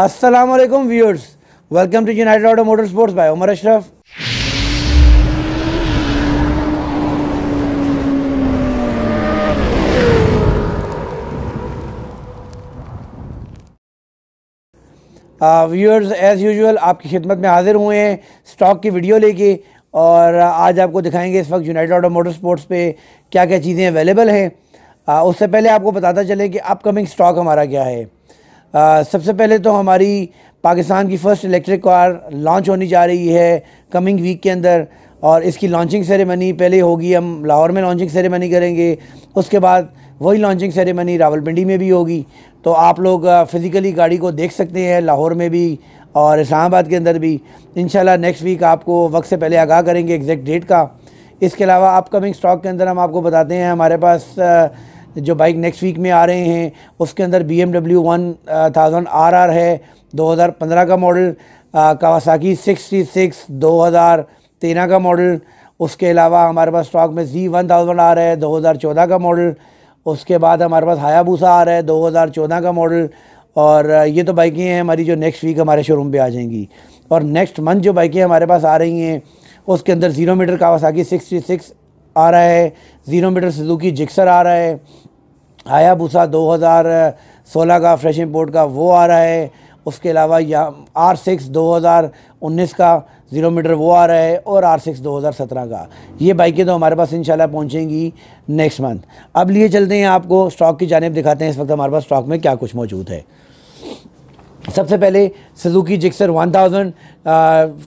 अस्सलाम वालेकुम viewers welcome to united auto motor sports by Umar Ashraf viewers as usual आपकी खिदमत में हाज़िर हुए हैं स्टॉक की वीडियो लेके और uh, आज आपको दिखाएंगे इस वक्त यूनाइटेड ऑटो मोटर स्पोर्ट्स पे क्या क्या चीज़ें अवेलेबल हैं uh, उससे पहले आपको बताता चले कि अपकमिंग स्टॉक हमारा क्या है सबसे पहले तो हमारी पाकिस्तान की फ़र्स्ट इलेक्ट्रिक कार लॉन्च होनी जा रही है कमिंग वीक के अंदर और इसकी लॉन्चिंग सेरेमनी पहले होगी हम लाहौर में लॉन्चिंग सेरेमनी करेंगे उसके बाद वही लॉन्चिंग सेरेमनी रावलपिंडी में भी होगी तो आप लोग फ़िज़िकली गाड़ी को देख सकते हैं लाहौर में भी और इस्लामाबाद के अंदर भी इन नेक्स्ट वीक आपको वक्त से पहले आगाह करेंगे एग्जैक्ट डेट का इसके अलावा अपकमिंग स्टॉक के अंदर हम आपको बताते हैं हमारे पास जो बाइक नेक्स्ट वीक में आ रहे हैं उसके अंदर B M W one thousand R R है दो हज़ार पंद्रह का मॉडल कावासाकी सिक्सटी सिक्स दो हज़ार तेरह का मॉडल उसके अलावा हमारे पास स्टॉक में जी वन थाउजेंड आ रहा है दो हज़ार चौदह का मॉडल उसके बाद हमारे पास हायाबूसा आ रहा है दो हज़ार चौदह का मॉडल और ये तो बाइकें हैं हमारी जो नेक्स्ट वीक हमारे शोरूम पर आ जाएंगी और नेक्स्ट मंथ जो बाइकें हमारे पास आ रही हैं उसके अंदर zero meter Kawasaki sixty six आ रहा है ज़ीरो मीटर सुजुकी जिक्सर आ रहा है हायाबूसा 2016 का फ्रेश इम्पोर्ट का वो आ रहा है उसके अलावा या आर सिक्स दो का ज़ीरो मीटर वो आ रहा है और आर सिक्स दो का ये बाइकें तो हमारे पास इंशाल्लाह पहुंचेंगी नेक्स्ट मंथ अब लिए चलते हैं आपको स्टॉक की जानब दिखाते हैं इस वक्त हमारे पास स्टॉक में क्या कुछ मौजूद है सबसे पहले सुजुकी जिक्सर 1000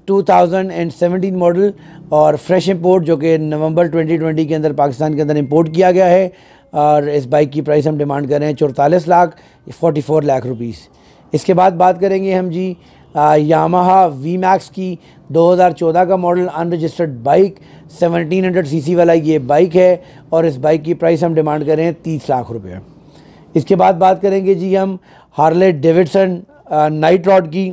2017 मॉडल और फ्रेश इंपोर्ट जो कि नवंबर 2020 के अंदर पाकिस्तान के अंदर इम्पोर्ट किया गया है और इस बाइक की प्राइस हम डिमांड कर रहे हैं चौतालीस lakh forty four lakh rupees इसके बाद बात करेंगे हम जी यामाहा वी मैक्स की 2014 का मॉडल अनरजिस्टर्ड बाइक 1700 सीसी वाला ये बाइक है और इस बाइक की प्राइस हम डिमांड कर रहे हैं तीस लाख रुपये इसके बाद बात करेंगे जी हम हार्ले डेविडसन नाइट रॉड की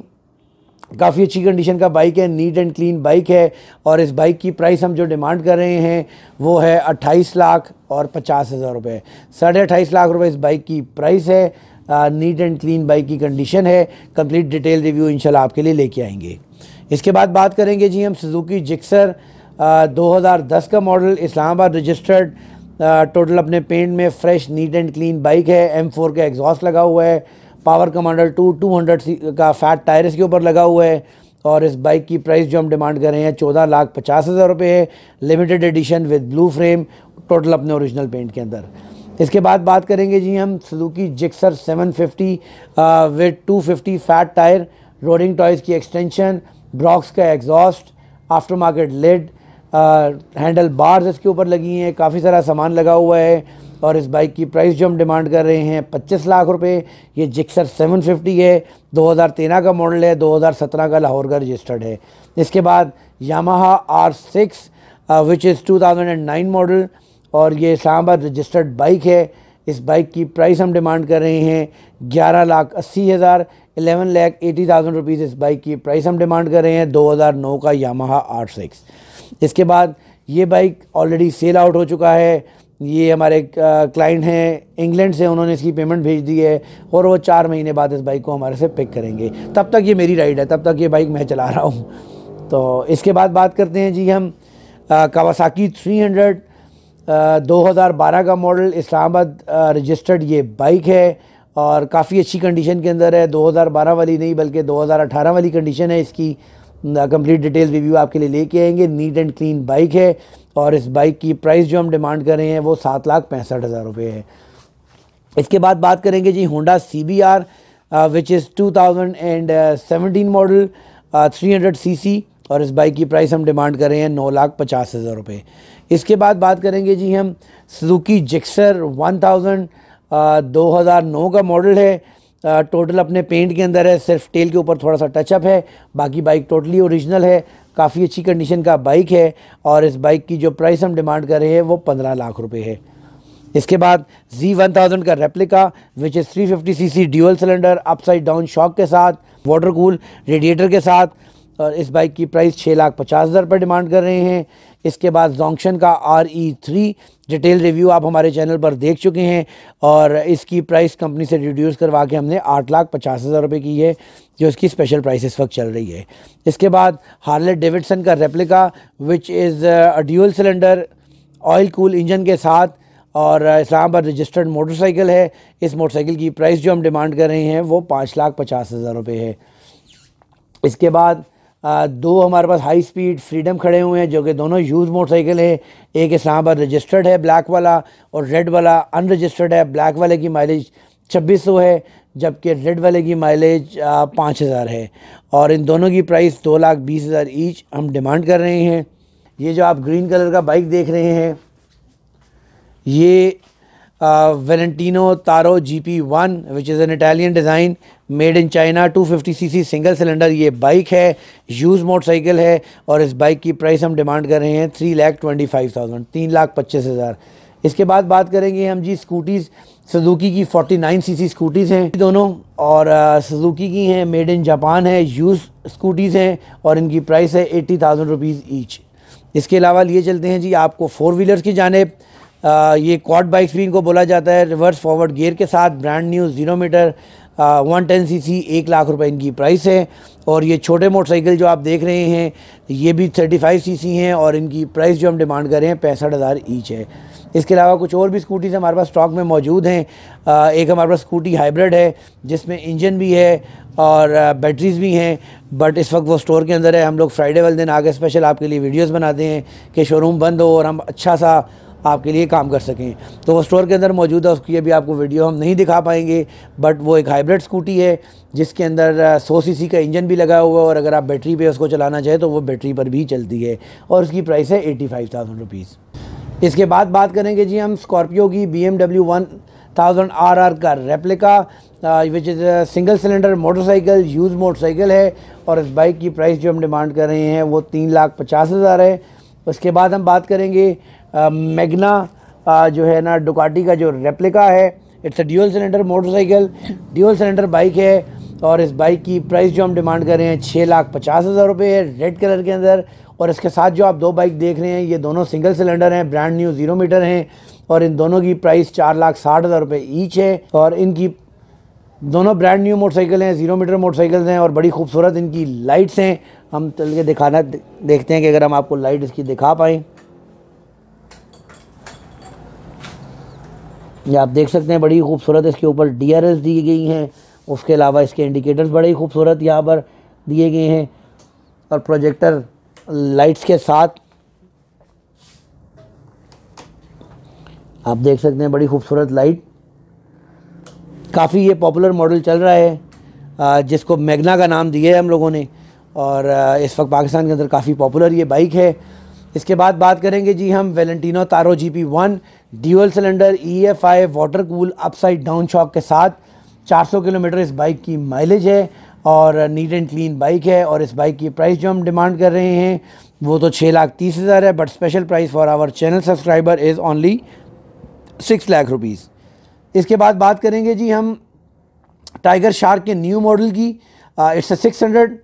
काफ़ी अच्छी कंडीशन का बाइक है नीट एंड क्लीन बाइक है और इस बाइक की प्राइस हम जो डिमांड कर रहे हैं वो है अट्ठाईस लाख और पचास हज़ार रुपये साढ़े अट्ठाईस लाख रुपए इस बाइक की प्राइस है नीट एंड क्लीन बाइक की कंडीशन है कंप्लीट डिटेल रिव्यू इंशाल्लाह आपके लिए लेके आएंगे इसके बाद बात करेंगे जी हम सुजुकी जिक्सर दो हज़ार दस का मॉडल इस्लामाबाद रजिस्टर्ड टोटल अपने पेंट में fresh neat and clean bike है एम फोर का एग्जॉस्ट लगा हुआ है power commander two two hundred का फैट टायर इसके ऊपर लगा हुआ है और इस बाइक की प्राइस जो हम डिमांड कर रहे हैं चौदह लाख पचास हज़ार रुपये है limited edition with blue frame total अपने ओरिजिनल पेंट के अंदर इसके बाद बात करेंगे जी हम Suzuki Gixxer 750 with fifty fat tyre roading toys की एक्सटेंशन ब्रॉक्स का exhaust aftermarket LED handle bars इसके ऊपर लगी हैं काफ़ी सारा सामान लगा हुआ है और इस बाइक की प्राइस जो हम डिमांड कर रहे हैं 25 लाख रुपए ये जिक्सर 750 है 2013 का मॉडल है 2017 का लाहौर का रजिस्टर्ड है इसके बाद Yamaha R six which is 2009 model और ये इस्लामाबाद रजिस्टर्ड बाइक है इस बाइक की प्राइस हम डिमांड कर रहे हैं ग्यारह लाख अस्सी हज़ार eleven lakh eighty thousand rupees इस बाइक की प्राइस हम डिमांड कर रहे हैं 2009 का यामाहा आर सिक्स इसके बाद ये बाइक ऑलरेडी सेल आउट हो चुका है ये हमारे क्लाइंट हैं इंग्लैंड से उन्होंने इसकी पेमेंट भेज दी है और वो चार महीने बाद इस बाइक को हमारे से पिक करेंगे तब तक ये मेरी राइड है तब तक ये बाइक मैं चला रहा हूँ तो इसके बाद बात करते हैं जी हम कावासाकी 300 2012 का मॉडल इस्लामाबाद रजिस्टर्ड ये बाइक है और काफ़ी अच्छी कंडीशन के अंदर है दो वाली नहीं बल्कि दो वाली कंडीशन है इसकी कंप्लीट डिटेल रिव्यू आपके लिए लेके आएंगे नीट एंड क्लीन बाइक है और इस बाइक की प्राइस जो हम डिमांड कर रहे हैं वो सात लाख पैंसठ हज़ार रुपये है इसके बाद बात करेंगे जी Honda C B R which is two thousand and seventeen model three hundred C C और इस बाइक की प्राइस हम डिमांड कर रहे हैं नौ लाख पचास हज़ार रुपये इसके बाद बात करेंगे जी हम सुजुकी जिक्सर वन थाउजेंड दो हज़ार नौ का मॉडल है टोटल अपने पेंट के अंदर है सिर्फ टेल के ऊपर थोड़ा सा टचअप है बाकी बाइक टोटली ओरिजिनल है काफ़ी अच्छी कंडीशन का बाइक है और इस बाइक की जो प्राइस हम डिमांड कर रहे हैं वो पंद्रह लाख रुपये है इसके बाद जी वन थाउजेंड का replica which is three fifty C C dual cylinder upside down shock के साथ वाटर कूल रेडिएटर के साथ और इस बाइक की प्राइस छः लाख पचास हज़ार रुपये डिमांड कर रहे हैं इसके बाद जोंक्शन का R E three detail review आप हमारे चैनल पर देख चुके हैं और इसकी प्राइस कंपनी से रिड्यूस करवा के हमने आठ लाख पचास हज़ार रुपये की है जो इसकी स्पेशल प्राइस इस वक्त चल रही है इसके बाद हार्ले डेविडसन का replica which is dual cylinder oil cool engine के साथ और uh, इस्लामाबाद रजिस्टर्ड मोटरसाइकिल है इस मोटरसाइकिल की प्राइस जो हम डिमांड कर रहे हैं वो पाँच लाख पचास हज़ार रुपये है इसके बाद आ, दो हमारे पास हाई स्पीड फ्रीडम खड़े हुए हैं जो कि दोनों यूज़ मोटरसाइकिल है एक आबाद रजिस्टर्ड है ब्लैक वाला और रेड वाला अनरजिस्टर्ड है ब्लैक वाले की माइलेज छब्बीस सौ है जबकि रेड वाले की माइलेज पाँच हज़ार है और इन दोनों की प्राइस दो लाख बीस हज़ार ईच हम डिमांड कर रहे हैं ये जो आप ग्रीन कलर का बाइक देख रहे हैं ये Taro G which is an Italian design made in China two fifty C C single cylinder ये बाइक है यूज़ मोटरसाइकिल है और इस बाइक की प्राइस हम डिमांड कर रहे हैं three lakh twenty five thousand तीन लाख पच्चीस हज़ार इसके बाद बात करेंगे हम जी स्कूटीज़ सुजुकी की 49 सीसी स्कूटीज़ हैं दोनों और सुजुकी uh, की हैं मेड इन जापान है यूज़ स्कूटीज़ हैं और इनकी प्राइस है एट्टी थाउजेंड रुपीज़ ईच इसके अलावा लिए चलते हैं जी आपको फ़ोर व्हीलर्स की जानेब ये क्वाड बाइक भी इनको बोला जाता है रिवर्स फॉरवर्ड गियर के साथ brand new zero meter one ten C C एक लाख रुपए इनकी प्राइस है और ये छोटे मोटरसाइकिल जो आप देख रहे हैं ये भी थर्टी फाइव सी सी हैं और इनकी प्राइस जो हम डिमांड कर रहे हैं पैंसठ हज़ार ईच है इसके अलावा कुछ और भी स्कूटीज़ हमारे पास स्टॉक में मौजूद हैं एक हमारे पास स्कूटी हाइब्रिड है जिसमें इंजन भी है और बैटरीज़ भी हैं बट इस वक्त वो स्टोर के अंदर है हम लोग फ्राइडे वाले दिन आगे स्पेशल आपके लिए वीडियोज़ बनाते हैं कि शोरूम बंद हो और हम अच्छा सा आपके लिए काम कर सकें तो वो स्टोर के अंदर मौजूद है उसकी अभी आपको वीडियो हम नहीं दिखा पाएंगे बट वो एक हाइब्रिड स्कूटी है जिसके अंदर 100 सीसी का इंजन भी लगा हुआ है और अगर आप बैटरी पे उसको चलाना चाहें तो वो बैटरी पर भी चलती है और उसकी प्राइस है एटी फाइव थाउजेंड रुपीज़ इसके बाद बात करेंगे जी हम स्कॉर्पियो की B M W one thousand R R का replica which is single cylinder motorcycle use motorcycle है और इस बाइक की प्राइस जो हम डिमांड कर रहे हैं वो तीन लाख पचास हज़ार है उसके बाद हम बात करेंगे मैगना जो है ना डुकाटी का जो रेप्लिका है it's a dual cylinder motorcycle dual cylinder bike है और इस बाइक की प्राइस जो हम डिमांड कर रहे हैं छः लाख पचास हज़ार रुपये है रेड कलर के अंदर और इसके साथ जो आप दो बाइक देख रहे हैं ये दोनों सिंगल सिलेंडर हैं ब्रांड न्यू ज़ीरो मीटर हैं और इन दोनों की प्राइस चार लाख साठ हज़ार रुपये ईच है और इनकी दोनों ब्रांड न्यू मोटरसाइकिल हैं ज़ीरो मीटर मोटरसाइकिल्स हैं और बड़ी खूबसूरत इनकी लाइट्स हैं हम चल के दिखाना देखते हैं कि अगर हम आपको लाइट इसकी दिखा पाएँ ये आप देख सकते हैं बड़ी खूबसूरत इसके ऊपर डी दी गई हैं उसके अलावा इसके इंडिकेटर्स बड़े ही खूबसूरत यहाँ पर दिए गए हैं और प्रोजेक्टर लाइट्स के साथ आप देख सकते हैं बड़ी खूबसूरत लाइट काफ़ी ये पॉपुलर मॉडल चल रहा है जिसको मैगना का नाम दिया है हम लोगों ने और इस वक्त पाकिस्तान के अंदर काफ़ी पॉपुलर ये बाइक है इसके बाद बात करेंगे जी हम Valentino Taro G P one dual cylinder E F I water cool upside down shock के साथ 400 किलोमीटर इस बाइक की माइलेज है और नीट एंड क्लीन बाइक है और इस बाइक की प्राइस जो हम डिमांड कर रहे हैं वो तो छः लाख तीस हज़ार है but special price for our channel subscriber is only six lakh rupees इसके बाद बात करेंगे जी हम टाइगर शार्क के न्यू मॉडल की it's a six hundred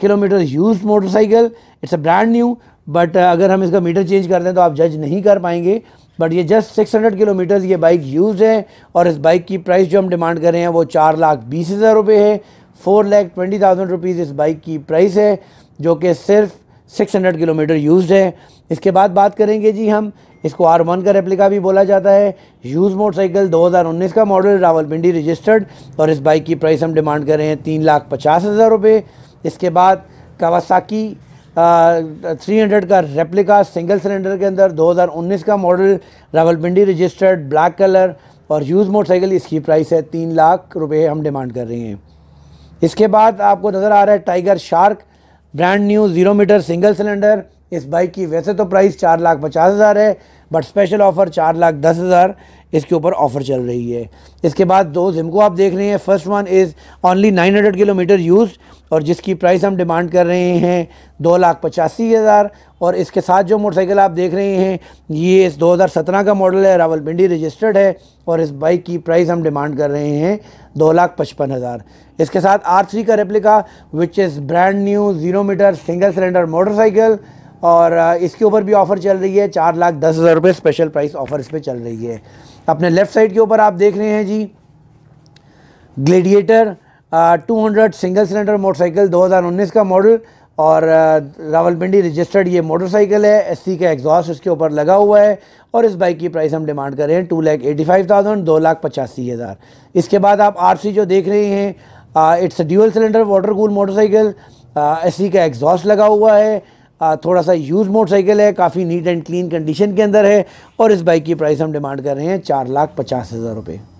kilometer use motorcycle it's a brand new but uh, अगर हम इसका मीटर चेंज कर दें तो आप जज नहीं कर पाएंगे बट ये जस्ट 600 किलोमीटर ये बाइक यूज़ है और इस बाइक की प्राइस जो हम डिमांड कर रहे हैं वो चार लाख बीस हज़ार रुपये है four lakh twenty thousand rupees इस बाइक की प्राइस है जो कि सिर्फ 600 किलोमीटर यूज़ है इसके बाद बात करेंगे जी हम इसको आर वन का रेप्लिका भी बोला जाता है यूज़ मोटरसाइकिल 2019 का मॉडल रावलपिंडी रजिस्टर्ड और इस बाइक की प्राइस हम डिमांड कर रहे हैं तीन लाख पचास हज़ार रुपये इसके बाद कावासाकी थ्री हंड्रेड का रेप्लिका सिंगल सिलेंडर के अंदर 2019 का model Rawalpindi registered black colour और यूज़ मोटरसाइकिल इसकी प्राइस है तीन लाख रुपए हम डिमांड कर रहे हैं इसके बाद आपको नज़र आ रहा है Tiger Shark brand new zero metre single cylinder इस बाइक की वैसे तो प्राइस चार लाख पचास हज़ार है बट स्पेशल ऑफ़र चार लाख दस हज़ार इसके ऊपर ऑफर चल रही है इसके बाद दो जिमको आप देख रहे हैं first one is only 900 kilometre use और जिसकी प्राइस हम डिमांड कर रहे हैं दो लाख पचासी हज़ार और इसके साथ जो मोटरसाइकिल आप देख रहे हैं ये इस 2017 का मॉडल है रावलपिंडी रजिस्टर्ड है और इस बाइक की प्राइस हम डिमांड कर रहे हैं दो लाख पचपन हज़ार इसके साथ आर थ्री का replica which is brand new zero metre single cylinder motorcycle और uh, इसके ऊपर भी ऑफ़र चल रही है चार लाख दस हज़ार रुपये स्पेशल प्राइस ऑफ़र इस पर चल रही है अपने लेफ़्ट साइड के ऊपर आप देख रहे हैं जी Gladiator two hundred single cylinder motorcycle 2019 का मॉडल और रावलपिंडी रजिस्टर्ड ये मोटरसाइकिल है एससी का एग्जॉस्ट इसके ऊपर लगा हुआ है और इस बाइक की प्राइस हम डिमांड कर रहे हैं two lakh eighty five thousand दो लाख पचासी हज़ार इसके बाद आप आरसी जो देख रहे हैं it's dual cylinder water cool motorcycle S का एग्जॉस्ट लगा हुआ है थोड़ा सा यूज़ मोटरसाइकिल है काफ़ी नीट एंड क्लीन कंडीशन के अंदर है और इस बाइक की प्राइस हम डिमांड कर रहे हैं चार लाख पचास हज़ार रुपये